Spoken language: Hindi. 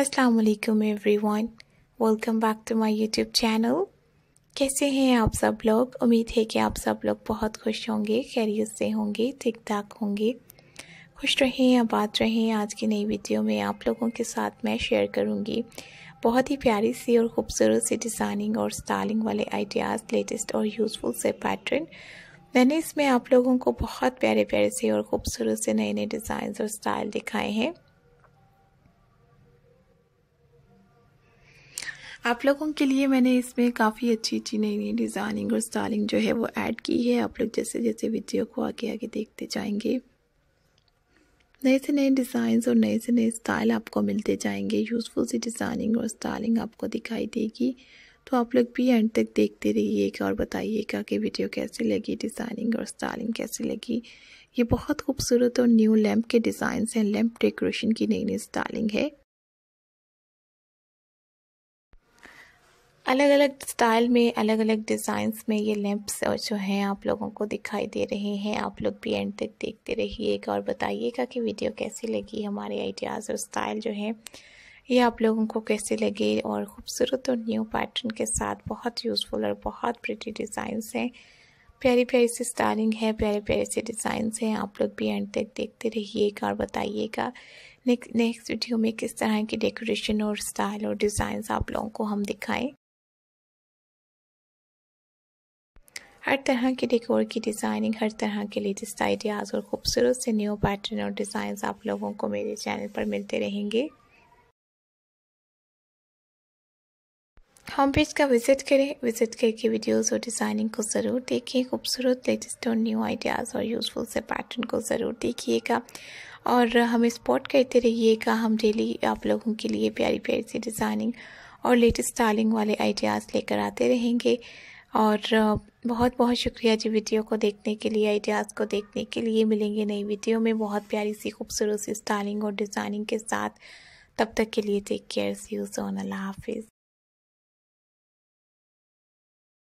अस्सलाम everyone welcome back to my YouTube channel कैसे हैं आप सब लोग उम्मीद है कि आप सब लोग बहुत खुश होंगे खैरियत से होंगे ठीक ठाक होंगे खुश रहें आबाद रहें आज की नई वीडियो में आप लोगों के साथ मैं शेयर करूंगी बहुत ही प्यारी सी और ख़ूबसूरत सी डिज़ाइनिंग और स्टाइलिंग वाले आइडियाज़ लेटेस्ट और यूज़फुल से पैटर्न मैंने इसमें आप लोगों को बहुत प्यारे प्यारे से और ख़ूबसूरत से नए नए डिज़ाइन और स्टाइल दिखाए हैं आप लोगों के लिए मैंने इसमें काफ़ी अच्छी अच्छी नई नई डिज़ाइनिंग और स्टाइलिंग जो है वो ऐड की है आप लोग जैसे जैसे वीडियो को आगे आगे देखते जाएंगे नए से नए डिज़ाइंस और नए से नए स्टाइल आपको मिलते जाएंगे यूज़फुल सी डिज़ाइनिंग और स्टाइलिंग आपको दिखाई देगी तो आप लोग भी एंड तक देखते रहिएगा और बताइएगा कि वीडियो कैसी लगी डिज़ाइनिंग और स्टाइलिंग कैसी लगी ये बहुत खूबसूरत और न्यू लैम्प के डिज़ाइंस हैं लैम्प डेकोरेशन की नई नई स्टाइलिंग है अलग अलग स्टाइल में अलग अलग डिज़ाइंस में ये लैंप्स जो हैं आप लोगों को दिखाई दे रहे हैं आप लोग भी एंड तक देखते रहिएगा और बताइएगा कि वीडियो कैसी लगी हमारे आइडियाज़ और स्टाइल जो है ये आप लोगों को कैसे लगे और ख़ूबसूरत और न्यू पैटर्न के साथ बहुत यूज़फुल और बहुत प्रिटी डिज़ाइंस हैं प्यारी प्यारी सी स्टाइलिंग है प्यारे प्यारे से डिज़ाइंस हैं आप लोग भी एंड तक देखते रहिएगा और बताइएगा नेक्स्ट नेक्स्ट वीडियो में किस तरह की डेकोरेशन और स्टाइल और डिज़ाइंस आप लोगों को हम दिखाएं हर तरह के डेकोर की डिज़ाइनिंग हर तरह के लेटेस्ट आइडियाज़ और ख़ूबसूरत से न्यू पैटर्न और डिज़ाइन आप लोगों को मेरे चैनल पर मिलते रहेंगे होम पेज का विज़िट करें विज़िट करके वीडियोस और डिज़ाइनिंग को ज़रूर देखें खूबसूरत लेटेस्ट और न्यू आइडियाज़ और यूज़फुल से पैटर्न को ज़रूर देखिएगा और हमें सपोर्ट करते रहिएगा हम डेली आप लोगों के लिए प्यारी प्यारी सी डिज़ाइनिंग और लेटेस्ट स्टाइलिंग वाले आइडियाज़ लेकर आते रहेंगे और बहुत बहुत शुक्रिया जी वीडियो को देखने के लिए आइडियाज़ को देखने के लिए मिलेंगे नई वीडियो में बहुत प्यारी सी खूबसूरत सी स्टाइलिंग और डिज़ाइनिंग के साथ तब तक के लिए take care see you soon अल्लाह हाफिज़